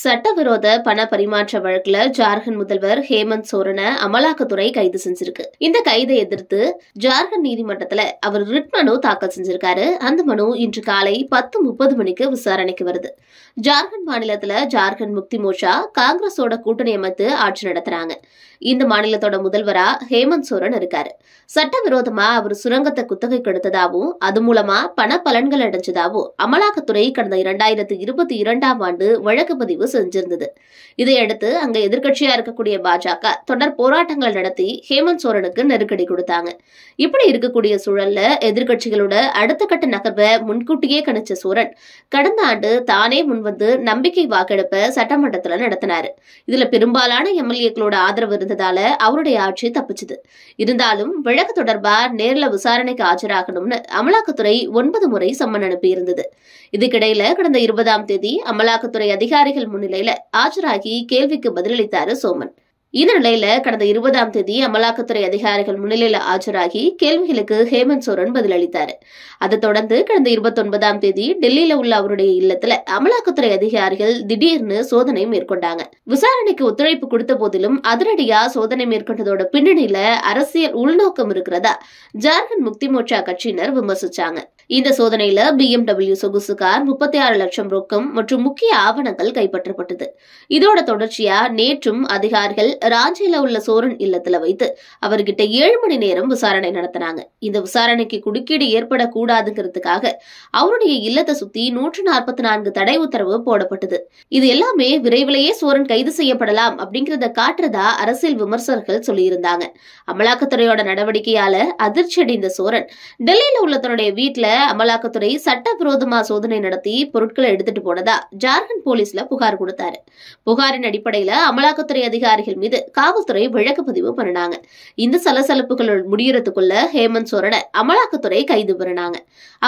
சட்டவிரோத பண பரிமாற்ற வழக்குல ஜார்க்கண்ட் முதல்வர் ஹேமந்த் சோரனை அமலாக்கத்துறை கைது செஞ்சிருக்கு இந்த கைதை எதிர்த்து ஜார்க்கண்ட் நீதிமன்றத்துல அவர் ரிட் மனு தாக்கல் செஞ்சிருக்காரு அந்த மனு இன்று காலை பத்து முப்பது மணிக்கு விசாரணைக்கு வருது ஜார்க்கண்ட் மாநிலத்துல ஜார்க்கண்ட் முக்தி மோர்ச்சா காங்கிரஸோட கூட்டணி அமைத்து ஆட்சி நடத்துறாங்க இந்த மாநிலத்தோட முதல்வரா ஹேமந்த் சோரன் இருக்காரு சட்டவிரோதமா அவர் சுரங்கத்தை குத்தகை எடுத்ததாகவும் அது மூலமா பண பலன்கள் அடைஞ்சதாகவும் அமலாக்கத்துறை கடந்த இரண்டாயிரத்தி இருபத்தி இரண்டாம் ஆண்டு வழக்கு பதிவு பதிவு செஞ்சிருந்தது இதையடுத்து அங்க எதிர்கட்சியா இருக்கக்கூடிய பாஜக தொடர் போராட்டங்கள் நடத்தி ஹேமந்த் சோரனுக்கு நெருக்கடி கொடுத்தாங்க இப்படி இருக்கக்கூடிய சூழல்ல எதிர்கட்சிகளோட அடுத்த கட்ட நகர்வை முன்கூட்டியே கணிச்ச சோரன் கடந்த ஆண்டு தானே முன்வந்து நம்பிக்கை வாக்கெடுப்பை சட்டமன்றத்துல நடத்தினாரு இதுல பெரும்பாலான எம்எல்ஏக்களோட ஆதரவு இருந்ததால அவருடைய ஆட்சி தப்பிச்சுது இருந்தாலும் வழக்கு தொடர்பா நேரில் விசாரணைக்கு ஆஜராகணும்னு அமலாக்கத்துறை ஒன்பது முறை சம்மன் அனுப்பியிருந்தது இதுக்கிடையில கடந்த இருபதாம் தேதி அமலாக்கத்துறை அதிகாரிகள் அமைச்சர் முன்னிலையில ஆஜராகி கேள்விக்கு பதிலளித்தாரு சோமன் இந்த நிலையில கடந்த இருபதாம் தேதி அமலாக்கத்துறை அதிகாரிகள் முன்னிலையில ஆஜராகி கேள்விகளுக்கு ஹேமந்த் சோரன் பதிலளித்தாரு அதை தொடர்ந்து கடந்த இருபத்தி ஒன்பதாம் தேதி டெல்லியில உள்ள அவருடைய இல்லத்துல அமலாக்கத்துறை அதிகாரிகள் திடீர்னு சோதனை மேற்கொண்டாங்க விசாரணைக்கு ஒத்துழைப்பு கொடுத்த போதிலும் அதிரடியா சோதனை மேற்கொண்டதோட பின்னணியில அரசியல் உள்நோக்கம் இருக்கிறதா ஜார்க்கண்ட் முக்தி மோர்ச்சா கட்சியினர் விமர்சிச்சாங்க இந்த சோதனையில பிஎம்டபிள்யூ சொகுசு கார் முப்பத்தி ஆறு லட்சம் ரொக்கம் மற்றும் முக்கிய ஆவணங்கள் கைப்பற்றப்பட்டது இதோட தொடர்ச்சியா நேற்றும் அதிகாரிகள் ராஞ்சியில உள்ள சோரன் இல்லத்துல வைத்து அவர்கிட்ட ஏழு மணி நேரம் விசாரணை நடத்தினாங்க இந்த விசாரணைக்கு குடுக்கீடு ஏற்படக்கூடாதுங்கிறதுக்காக அவருடைய இல்லத்தை சுத்தி நூற்று நாற்பத்தி நான்கு தடை உத்தரவு போடப்பட்டது இது எல்லாமே விரைவிலேயே சோரன் கைது செய்யப்படலாம் அப்படிங்கிறத காட்டுறதா அரசியல் விமர்சகர்கள் சொல்லியிருந்தாங்க அமலாக்கத்துறையோட நடவடிக்கையால அதிர்ச்சி அடைந்த சோரன் டெல்லியில உள்ள தன்னுடைய வீட்டுல அமலாக்கத்துறை சட்டவிரோதமா சோதனை நடத்தி பொருட்களை எடுத்துட்டு போனதா ஜார்க்கண்ட் போலீஸ்ல புகார் கொடுத்தாரு புகாரின் அடிப்படையில அமலாக்கத்துறை அதிகாரிகள் மீது காவல்துறை வழக்கு பதிவு பண்ணினாங்க இந்த சலசலப்புகள் முடியறதுக்குள்ள ஹேமந்த் சோரனை அமலாக்கத்துறை கைது பண்ணினாங்க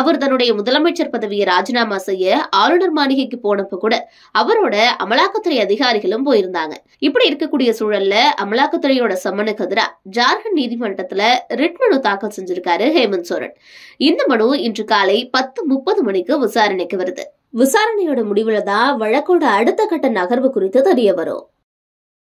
அவர் தன்னுடைய முதலமைச்சர் பதவியை ராஜினாமா செய்ய ஆளுநர் மாளிகைக்கு போனப்ப கூட அவரோட அமலாக்கத்துறை அதிகாரிகளும் போயிருந்தாங்க இப்படி இருக்கக்கூடிய சூழல்ல அமலாக்கத்துறையோட சம்மனுக்கு எதிராக ஜார்க்கண்ட் நீதிமன்றத்துல ரிட் மனு தாக்கல் செஞ்சிருக்காரு ஹேமந்த் சோரன் இந்த மனு இன்று இன்று காலை பத்து முப்பது மணிக்கு விசாரணைக்கு வருது விசாரணையோட முடிவுல தான் வழக்கோட அடுத்த கட்ட நகர்வு குறித்து தெரிய வரும்